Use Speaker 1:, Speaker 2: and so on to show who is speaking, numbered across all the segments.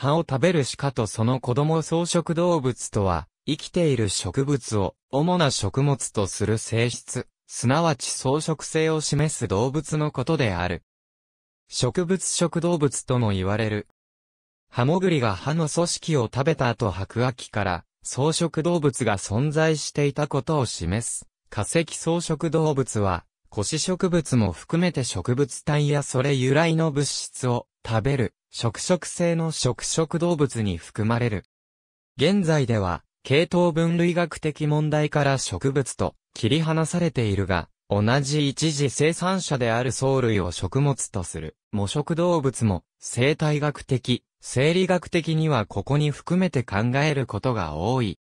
Speaker 1: 葉を食べる鹿とその子供草食動物とは、生きている植物を主な食物とする性質、すなわち草食性を示す動物のことである。植物食動物とも言われる。ハモグリが葉の組織を食べた後白亜紀から草食動物が存在していたことを示す。化石草食動物は、古子植物も含めて植物体やそれ由来の物質を食べる、食食性の食食動物に含まれる。現在では、系統分類学的問題から植物と切り離されているが、同じ一次生産者である藻類を食物とする、模食動物も、生態学的、生理学的にはここに含めて考えることが多い。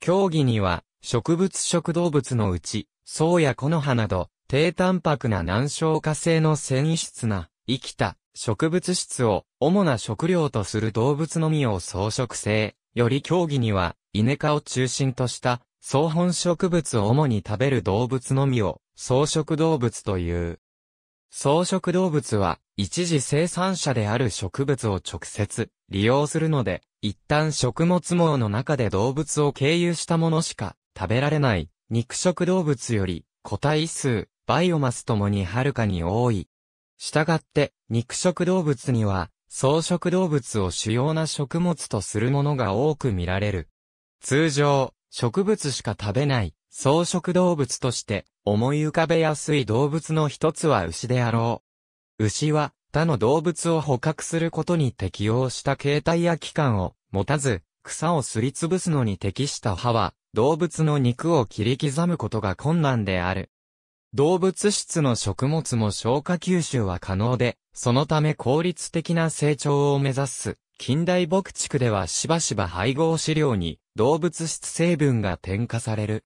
Speaker 1: 競技には、植物食動物のうち、藻や木の葉など、低タンパクな難消化性の繊維質な、生きた、植物質を主な食料とする動物のみを草食性、より競技には、イネ科を中心とした草本植物を主に食べる動物のみを草食動物という。草食動物は一時生産者である植物を直接利用するので、一旦食物網の中で動物を経由したものしか食べられない肉食動物より個体数、バイオマスともにはるかに多いしたがって、肉食動物には、草食動物を主要な食物とするものが多く見られる。通常、植物しか食べない草食動物として思い浮かべやすい動物の一つは牛であろう。牛は他の動物を捕獲することに適応した形態や器官を持たず、草をすりつぶすのに適した歯は動物の肉を切り刻むことが困難である。動物質の食物も消化吸収は可能で、そのため効率的な成長を目指す、近代牧畜ではしばしば配合飼料に動物質成分が添加される。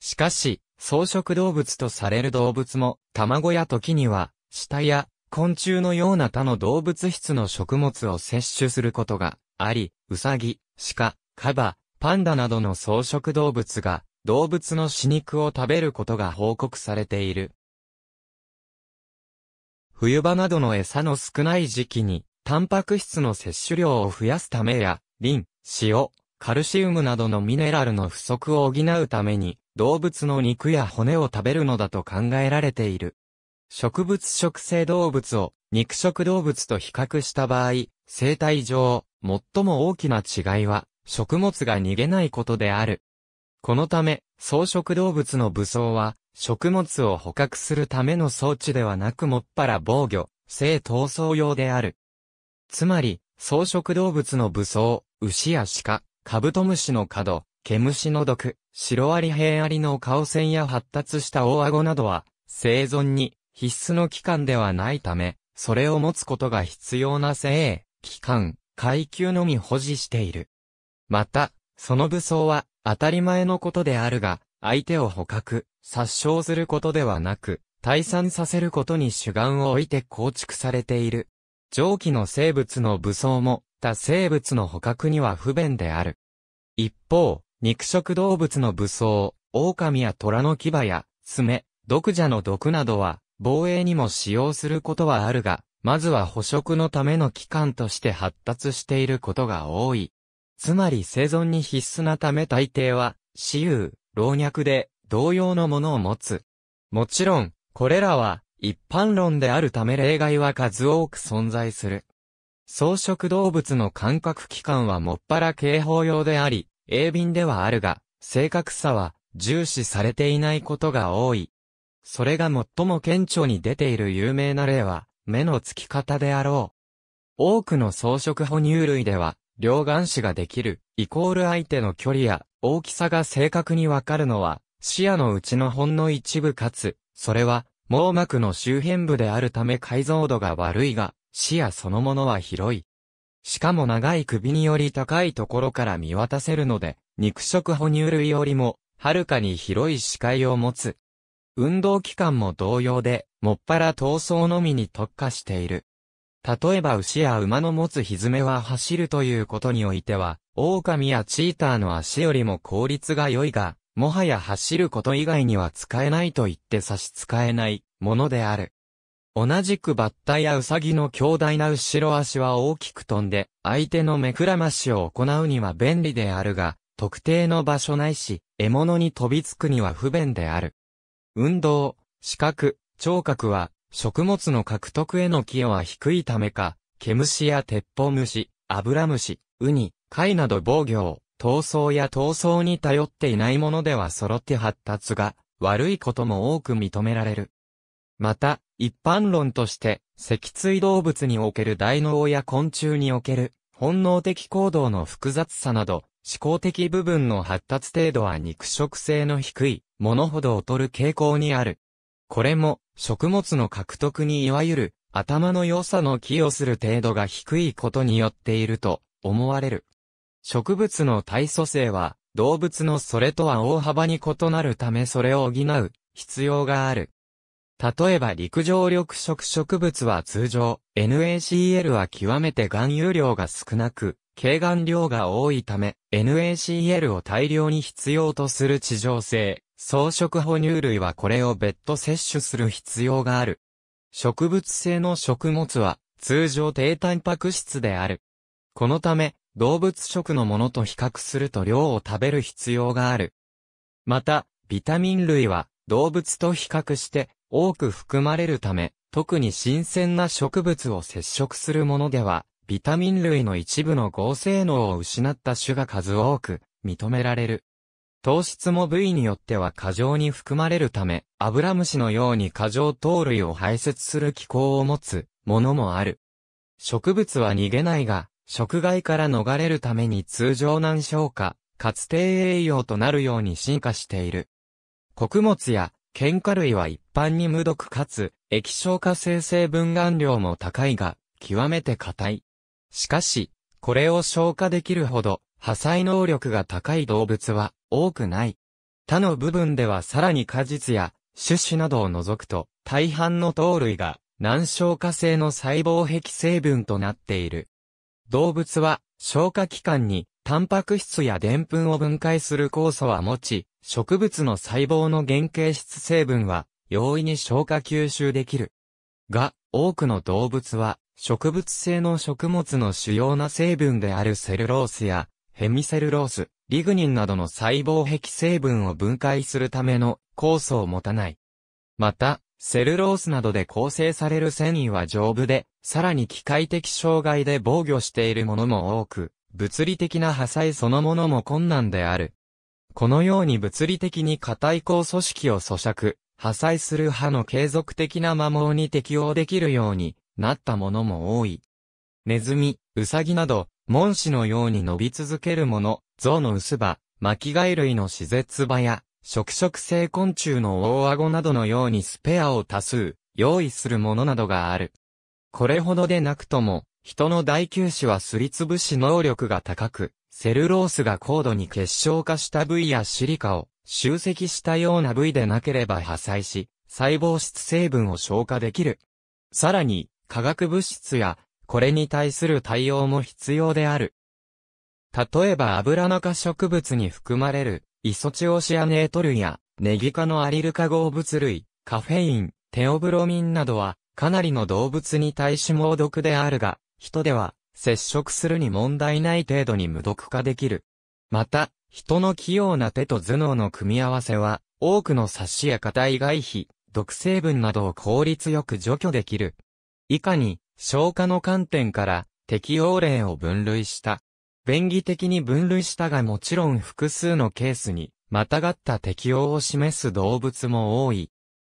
Speaker 1: しかし、草食動物とされる動物も、卵や時には、下や昆虫のような他の動物質の食物を摂取することがあり、ウサギ、鹿、カバ、パンダなどの草食動物が動物の死肉を食べることが報告されている。冬場などの餌の少ない時期に、タンパク質の摂取量を増やすためや、リン、塩、カルシウムなどのミネラルの不足を補うために、動物の肉や骨を食べるのだと考えられている。植物食性動物を肉食動物と比較した場合、生態上、最も大きな違いは、食物が逃げないことである。このため、草食動物の武装は、食物を捕獲するための装置ではなくもっぱら防御、性闘争用である。つまり、草食動物の武装、牛や鹿、カブトムシの角、毛虫の毒、シロアリヘイアリの顔線や発達した大顎などは、生存に必須の器官ではないため、それを持つことが必要な性、器官、階級のみ保持している。また、その武装は、当たり前のことであるが、相手を捕獲、殺傷することではなく、退散させることに主眼を置いて構築されている。上記の生物の武装も、他生物の捕獲には不便である。一方、肉食動物の武装、狼や虎の牙や、爪、毒蛇の毒などは、防衛にも使用することはあるが、まずは捕食のための機関として発達していることが多い。つまり生存に必須なため大抵は、私有、老若で、同様のものを持つ。もちろん、これらは、一般論であるため例外は数多く存在する。草食動物の感覚器官はもっぱら警報用であり、鋭敏ではあるが、正確さは重視されていないことが多い。それが最も顕著に出ている有名な例は、目のつき方であろう。多くの草食哺乳類では、両眼視ができる、イコール相手の距離や大きさが正確にわかるのは、視野のうちのほんの一部かつ、それは、網膜の周辺部であるため解像度が悪いが、視野そのものは広い。しかも長い首により高いところから見渡せるので、肉食哺乳類よりも、はるかに広い視界を持つ。運動機関も同様で、もっぱら闘争のみに特化している。例えば牛や馬の持つひずめは走るということにおいては、狼やチーターの足よりも効率が良いが、もはや走ること以外には使えないと言って差し支えないものである。同じくバッタやウサギの強大な後ろ足は大きく飛んで、相手の目くらましを行うには便利であるが、特定の場所ないし、獲物に飛びつくには不便である。運動、視覚、聴覚は、食物の獲得への寄与は低いためか、毛虫や鉄砲虫、アブラムシ、ウニ、貝など防御、を、闘争や闘争に頼っていないものでは揃って発達が悪いことも多く認められる。また、一般論として、脊椎動物における大脳や昆虫における本能的行動の複雑さなど、思考的部分の発達程度は肉食性の低いものほど劣る傾向にある。これも、食物の獲得にいわゆる、頭の良さの寄与する程度が低いことによっていると思われる。植物の体組成は、動物のそれとは大幅に異なるためそれを補う必要がある。例えば陸上緑色植物は通常、NACL は極めて含有量が少なく、軽含量が多いため、NACL を大量に必要とする地上性、草食哺乳類はこれを別途摂取する必要がある。植物性の食物は通常低タンパク質である。このため動物食のものと比較すると量を食べる必要がある。また、ビタミン類は動物と比較して多く含まれるため、特に新鮮な植物を接触するものでは、ビタミン類の一部の合成能を失った種が数多く認められる。糖質も部位によっては過剰に含まれるため、アブラムシのように過剰糖類を排泄する機構を持つものもある。植物は逃げないが、食害から逃れるために通常難消化、かつ低栄養となるように進化している。穀物や喧嘩類は一般に無毒かつ液消化生成分含量も高いが、極めて硬い。しかし、これを消化できるほど破砕能力が高い動物は多くない。他の部分ではさらに果実や種子などを除くと、大半の糖類が難消化性の細胞壁成分となっている。動物は消化器官にタンパク質や澱粉を分解する酵素は持ち、植物の細胞の原型質成分は容易に消化吸収できる。が、多くの動物は植物性の食物の主要な成分であるセルロースやヘミセルロース、リグニンなどの細胞壁成分を分解するための酵素を持たない。また、セルロースなどで構成される繊維は丈夫で、さらに機械的障害で防御しているものも多く、物理的な破砕そのものも困難である。このように物理的に硬い酵組織を咀嚼、破砕する歯の継続的な摩耗に適応できるようになったものも多い。ネズミ、ウサギなど、門歯のように伸び続けるもの、象の薄葉、巻貝類の死絶葉や、食食性昆虫の大顎などのようにスペアを多数、用意するものなどがある。これほどでなくとも、人の大球種はすりつぶし能力が高く、セルロースが高度に結晶化した部位やシリカを集積したような部位でなければ破砕し、細胞質成分を消化できる。さらに、化学物質や、これに対する対応も必要である。例えばアブラナ科植物に含まれるイソチオシアネート類やネギ科のアリル化合物類、カフェイン、テオブロミンなどはかなりの動物に対し猛毒であるが、人では接触するに問題ない程度に無毒化できる。また、人の器用な手と頭脳の組み合わせは、多くの殺死や硬い外皮、毒成分などを効率よく除去できる。以下に、消化の観点から適用例を分類した。便宜的に分類したがもちろん複数のケースに、またがった適応を示す動物も多い。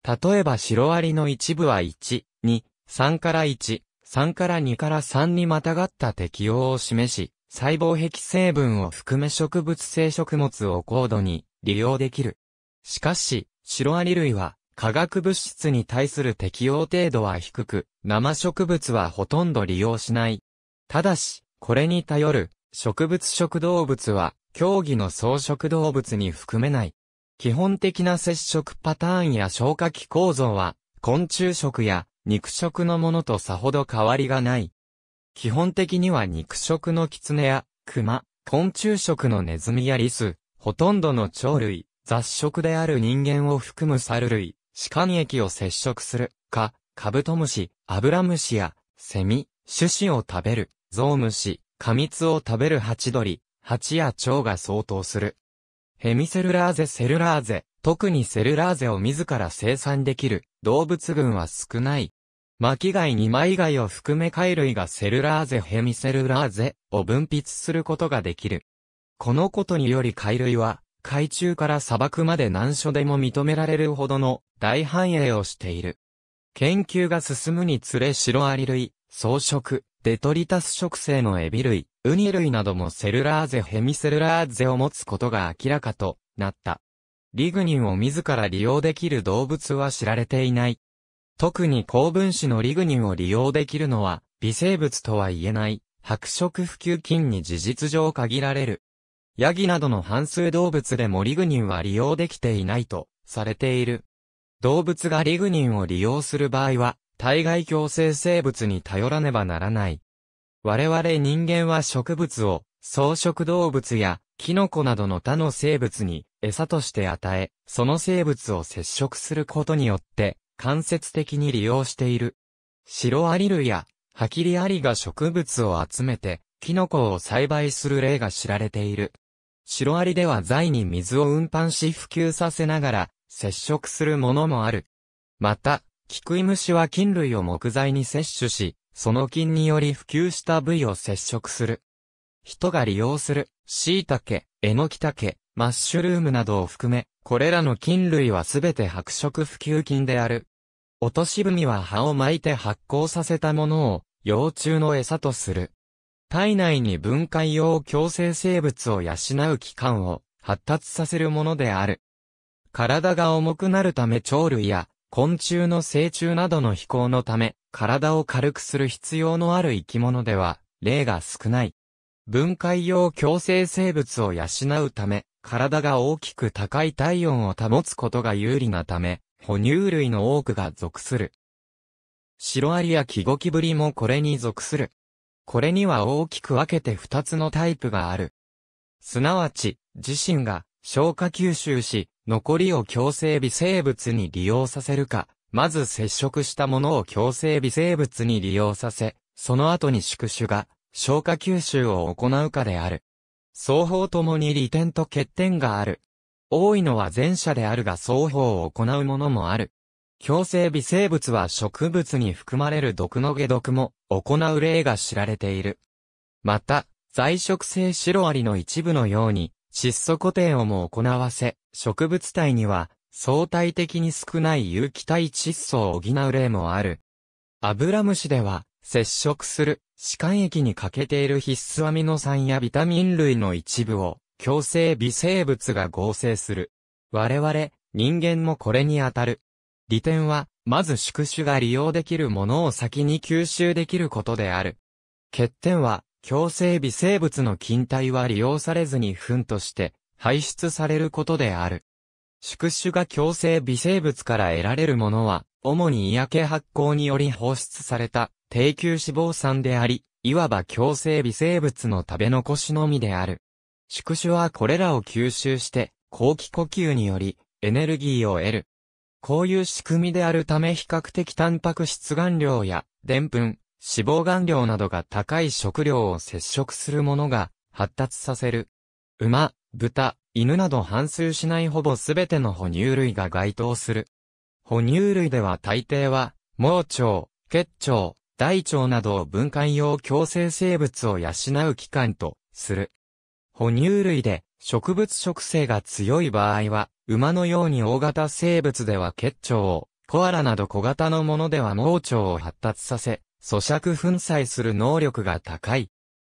Speaker 1: 例えばシロアリの一部は1、2、3から1、3から2から3にまたがった適応を示し、細胞壁成分を含め植物性食物を高度に利用できる。しかし、シロアリ類は化学物質に対する適応程度は低く、生植物はほとんど利用しない。ただし、これに頼る植物食動物は、競技の草食動物に含めない。基本的な接触パターンや消化器構造は、昆虫食や肉食のものとさほど変わりがない。基本的には肉食のキツネや、クマ、昆虫食のネズミやリス、ほとんどの鳥類、雑食である人間を含む猿類、歯間液を接触する、か、カブトムシ、アブラムシや、セミ、種子を食べる、ゾウムシ、過密を食べるハチドリ、蜂や蝶が相当する。ヘミセルラーゼセルラーゼ、特にセルラーゼを自ら生産できる動物群は少ない。巻貝二枚貝を含め貝類がセルラーゼヘミセルラーゼを分泌することができる。このことにより貝類は、海中から砂漠まで難所でも認められるほどの大繁栄をしている。研究が進むにつれシロアリ類、草食、デトリタス植生のエビ類、ウニ類などもセルラーゼヘミセルラーゼを持つことが明らかとなった。リグニンを自ら利用できる動物は知られていない。特に高分子のリグニンを利用できるのは、微生物とは言えない、白色普及菌に事実上限られる。ヤギなどの半数動物でもリグニンは利用できていないとされている。動物がリグニンを利用する場合は、対外共生生物に頼らねばならない。我々人間は植物を、草食動物や、キノコなどの他の生物に、餌として与え、その生物を接触することによって、間接的に利用している。シロアリ類や、ハキリアリが植物を集めて、キノコを栽培する例が知られている。シロアリでは材に水を運搬し普及させながら、接触するものもある。また、キクイムシは菌類を木材に摂取し、その菌により普及した部位を接触する。人が利用する、椎茸、えのき茸、マッシュルームなどを含め、これらの菌類はすべて白色普及菌である。落とし踏は葉を巻いて発酵させたものを、幼虫の餌とする。体内に分解用共生生物を養う器官を発達させるものである。体が重くなるため鳥類や昆虫の成虫などの飛行のため、体を軽くする必要のある生き物では、例が少ない。分解用共生生物を養うため、体が大きく高い体温を保つことが有利なため、哺乳類の多くが属する。シロアリやキゴキブリもこれに属する。これには大きく分けて2つのタイプがある。すなわち、自身が消化吸収し、残りを強制微生物に利用させるか、まず接触したものを強制微生物に利用させ、その後に宿主が消化吸収を行うかである。双方ともに利点と欠点がある。多いのは前者であるが双方を行うものもある。強制微生物は植物に含まれる毒の下毒も行う例が知られている。また、在職性シロアリの一部のように、窒素固定をも行わせ、植物体には相対的に少ない有機体窒素を補う例もある。アブラムシでは、接触する、歯間液に欠けている必須アミノ酸やビタミン類の一部を、強制微生物が合成する。我々、人間もこれに当たる。利点は、まず宿主が利用できるものを先に吸収できることである。欠点は、強制微生物の菌体は利用されずに糞として排出されることである。宿主が強制微生物から得られるものは、主に嫌気発酵により放出された低級脂肪酸であり、いわば強制微生物の食べ残しのみである。宿主はこれらを吸収して、後期呼吸によりエネルギーを得る。こういう仕組みであるため比較的タンパク質含量や、でんぷん、脂肪含量などが高い食料を接触するものが発達させる。馬、豚、犬など反数しないほぼすべての哺乳類が該当する。哺乳類では大抵は、盲腸、血腸、大腸などを分解用共生生物を養う器官とする。哺乳類で植物食性が強い場合は、馬のように大型生物では血腸を、コアラなど小型のものでは盲腸を発達させ、咀嚼粉砕する能力が高い。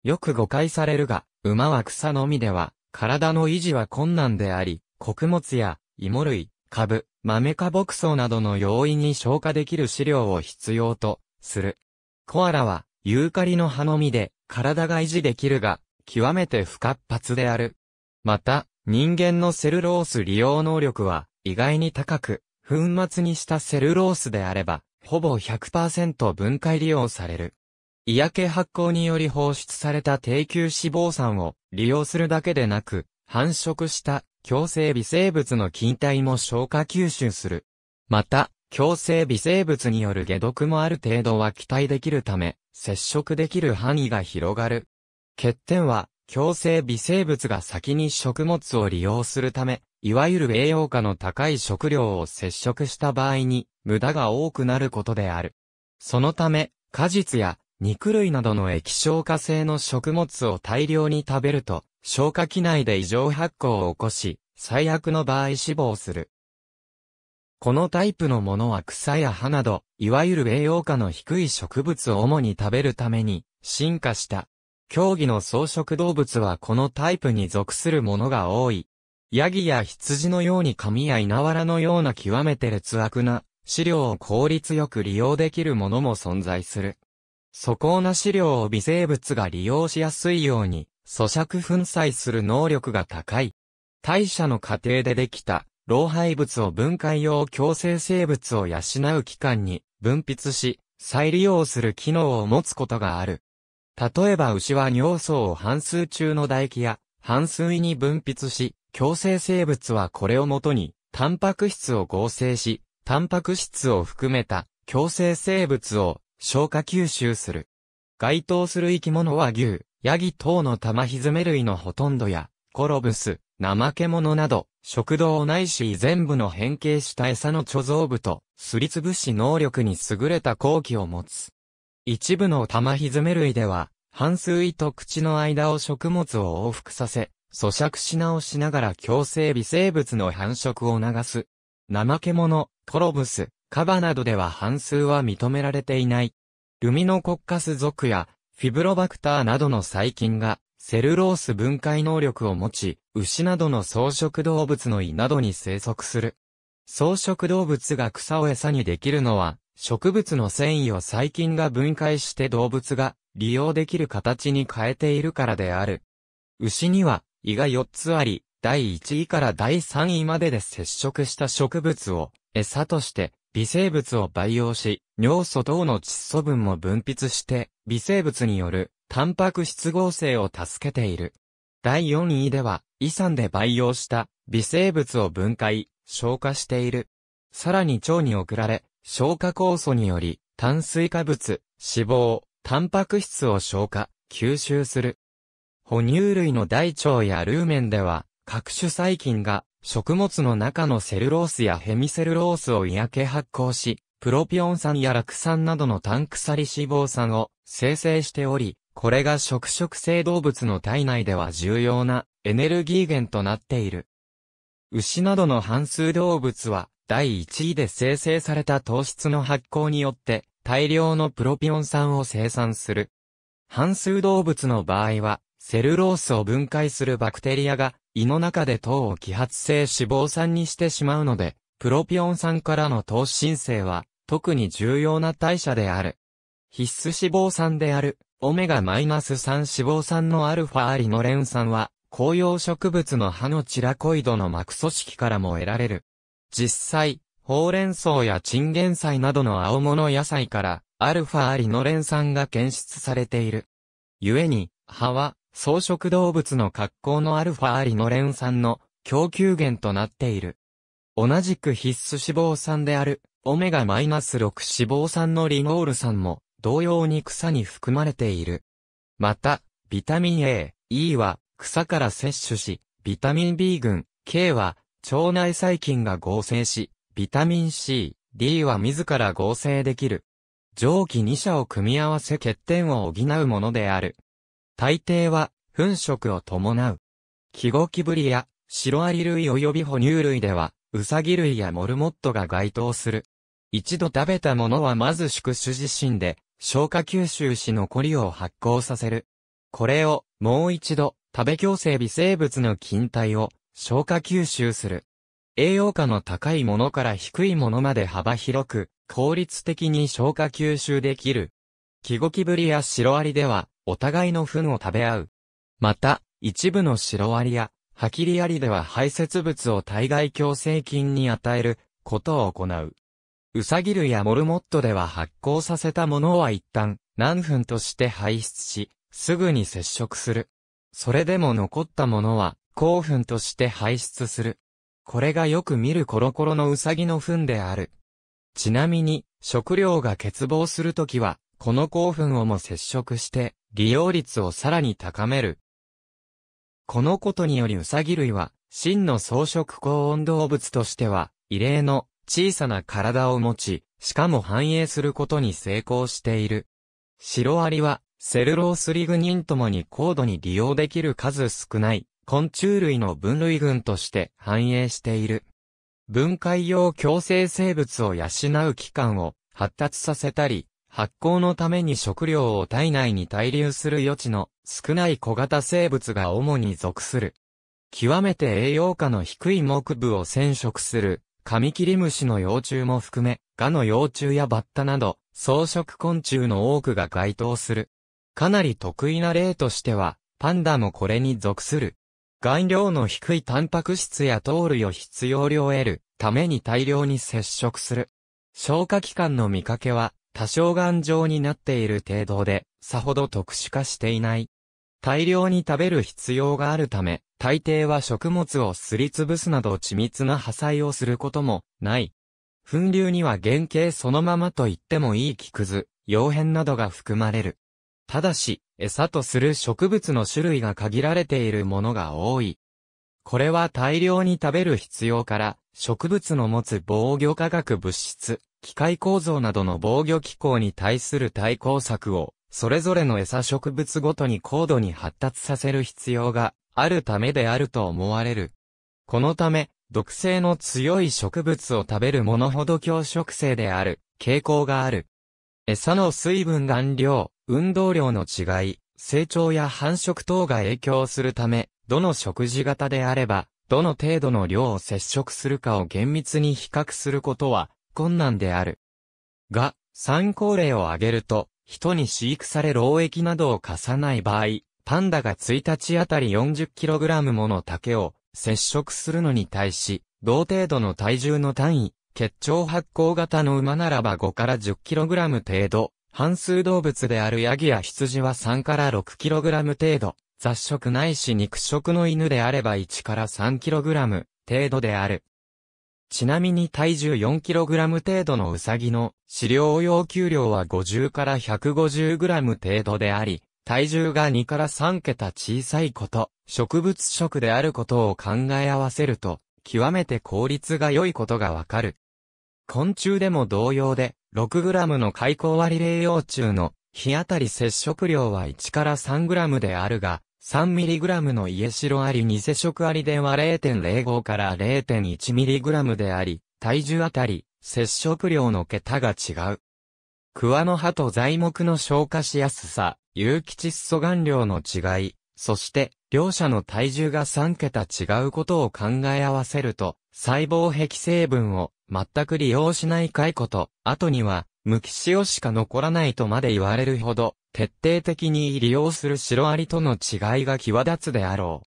Speaker 1: よく誤解されるが、馬は草のみでは、体の維持は困難であり、穀物や芋類、株、豆か牧草などの容易に消化できる飼料を必要とする。コアラは、ユーカリの葉のみで、体が維持できるが、極めて不活発である。また、人間のセルロース利用能力は、意外に高く、粉末にしたセルロースであれば、ほぼ100%分解利用される。嫌気発酵により放出された低級脂肪酸を利用するだけでなく、繁殖した強制微生物の菌体も消化吸収する。また、強制微生物による下毒もある程度は期待できるため、接触できる範囲が広がる。欠点は、強制微生物が先に食物を利用するため、いわゆる栄養価の高い食料を接触した場合に、無駄が多くなることである。そのため、果実や肉類などの液消化性の食物を大量に食べると、消化器内で異常発酵を起こし、最悪の場合死亡する。このタイプのものは草や葉など、いわゆる栄養価の低い植物を主に食べるために進化した。競技の草食動物はこのタイプに属するものが多い。ヤギや羊のように紙や稲わらのような極めて劣悪な資料を効率よく利用できるものも存在する。素行な資料を微生物が利用しやすいように、咀嚼粉砕する能力が高い。代謝の過程でできた、老廃物を分解用強制生物を養う器官に分泌し、再利用する機能を持つことがある。例えば牛は尿素を半数中の唾液や半数に分泌し、共生生物はこれをもとに、タンパク質を合成し、タンパク質を含めた共生生物を消化吸収する。該当する生き物は牛、ヤギ等の玉ひずめ類のほとんどや、コロブス、怠け者など、食道ないし全部の変形した餌の貯蔵部と、すりつぶし能力に優れた後期を持つ。一部の玉ひずめ類では、半数胃と口の間を食物を往復させ、咀嚼し直しながら強制微生物の繁殖を促す。怠け者、トロブス、カバなどでは半数は認められていない。ルミノコッカス属やフィブロバクターなどの細菌がセルロース分解能力を持ち、牛などの草食動物の胃などに生息する。草食動物が草を餌にできるのは、植物の繊維を細菌が分解して動物が利用できる形に変えているからである。牛には胃が4つあり、第1位から第3位までで接触した植物を餌として微生物を培養し、尿素等の窒素分も分泌して、微生物によるタンパク質合成を助けている。第4位では、胃酸で培養した微生物を分解、消化している。さらに腸に送られ、消化酵素により、炭水化物、脂肪、タンパク質を消化、吸収する。哺乳類の大腸やルーメンでは、各種細菌が食物の中のセルロースやヘミセルロースを嫌気発酵し、プロピオン酸や酪酸などの単鎖脂肪酸を生成しており、これが食食性動物の体内では重要なエネルギー源となっている。牛などの半数動物は第1位で生成された糖質の発酵によって大量のプロピオン酸を生産する。半数動物の場合はセルロースを分解するバクテリアが胃の中で糖を揮発性脂肪酸にしてしまうので、プロピオン酸からの糖申請は特に重要な代謝である。必須脂肪酸であるオメガ -3 脂肪酸のアルファアリノレン酸は紅葉植物の葉のチラコイドの膜組織からも得られる。実際、ほうれん草やチンゲン菜などの青物野菜から、アルファアリノレン酸が検出されている。故に、葉は、草食動物の格好のアルファアリノレン酸の供給源となっている。同じく必須脂肪酸である、オメガマイナス -6 脂肪酸のリノール酸も、同様に草に含まれている。また、ビタミン A、E は、草から摂取し、ビタミン B 群、K は、腸内細菌が合成し、ビタミン C、D は自ら合成できる。上記2社を組み合わせ欠点を補うものである。大抵は、粉食を伴う。キゴキブリや、シロアリ類及び哺乳類では、ウサギ類やモルモットが該当する。一度食べたものはまず宿主自身で、消化吸収し残りを発酵させる。これを、もう一度、食べ強制微生物の菌体を、消化吸収する。栄養価の高いものから低いものまで幅広く、効率的に消化吸収できる。キゴキブリやシロアリでは、お互いの糞を食べ合う。また、一部のシロアリや、ハキリアリでは排泄物を体外強制菌に与えることを行う。ウサギ類やモルモットでは発酵させたものは一旦何分として排出し、すぐに接触する。それでも残ったものは、興奮として排出する。これがよく見るコロコロのウサギの糞である。ちなみに、食料が欠乏するときは、この興奮をも接触して、利用率をさらに高める。このことによりウサギ類は、真の草食高温動物としては、異例の小さな体を持ち、しかも繁栄することに成功している。シロアリは、セルロースリグニンともに高度に利用できる数少ない昆虫類の分類群として繁栄している。分解用共生生物を養う器官を発達させたり、発酵のために食料を体内に滞留する余地の少ない小型生物が主に属する。極めて栄養価の低い木部を染色する、カミキリムシの幼虫も含め、ガの幼虫やバッタなど、草食昆虫の多くが該当する。かなり得意な例としては、パンダもこれに属する。顔料の低いタンパク質や糖類を必要量を得るために大量に接触する。消化器官の見かけは、多少頑丈になっている程度で、さほど特殊化していない。大量に食べる必要があるため、大抵は食物をすりつぶすなど緻密な破砕をすることもない。粉流には原型そのままと言ってもいい木くず、溶片などが含まれる。ただし、餌とする植物の種類が限られているものが多い。これは大量に食べる必要から、植物の持つ防御化学物質、機械構造などの防御機構に対する対抗策を、それぞれの餌植物ごとに高度に発達させる必要があるためであると思われる。このため、毒性の強い植物を食べるものほど強食性である傾向がある。餌の水分含量、運動量の違い、成長や繁殖等が影響するため、どの食事型であれば、どの程度の量を接触するかを厳密に比較することは困難である。が、参考例を挙げると、人に飼育され労役などを課さない場合、パンダが1日あたり 40kg もの竹を接触するのに対し、同程度の体重の単位、血腸発酵型の馬ならば5から 10kg 程度、半数動物であるヤギや羊は3から 6kg 程度、雑食ないし肉食の犬であれば1から 3kg 程度である。ちなみに体重 4kg 程度のウサギの飼料要求量は50から 150g 程度であり、体重が2から3桁小さいこと、植物食であることを考え合わせると、極めて効率が良いことがわかる。昆虫でも同様で、6g の開口割栄養虫の日当たり接触量は1から 3g であるが、3mg の家ロアリ偽食アリ電は0.05から0 1 m g であり、体重あたり、接触量の桁が違う。桑の葉と材木の消化しやすさ、有機窒素含量の違い、そして、両者の体重が3桁違うことを考え合わせると、細胞壁成分を全く利用しない解雇と、後には、無機塩しか残らないとまで言われるほど、徹底的に利用するシロアリとの違いが際立つであろ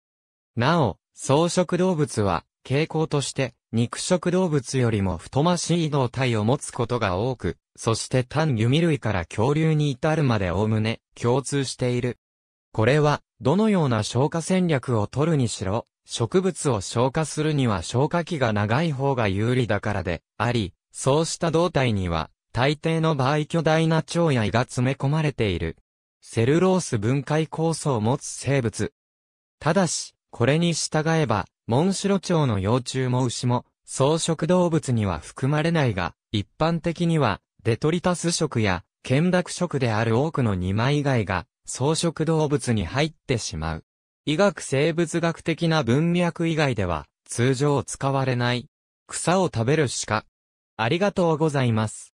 Speaker 1: う。なお、草食動物は、傾向として、肉食動物よりも太ましい動体を持つことが多く、そして単弓類から恐竜に至るまでおおむね共通している。これは、どのような消化戦略を取るにしろ、植物を消化するには消化器が長い方が有利だからで、あり、そうした胴体には大抵の場合巨大な腸胃が詰め込まれている。セルロース分解酵素を持つ生物。ただし、これに従えば、モンシロチョウの幼虫も牛も、草食動物には含まれないが、一般的には、デトリタス食や、剣濁食である多くの二枚以外が、草食動物に入ってしまう。医学生物学的な文脈以外では、通常使われない。草を食べる鹿。ありがとうございます。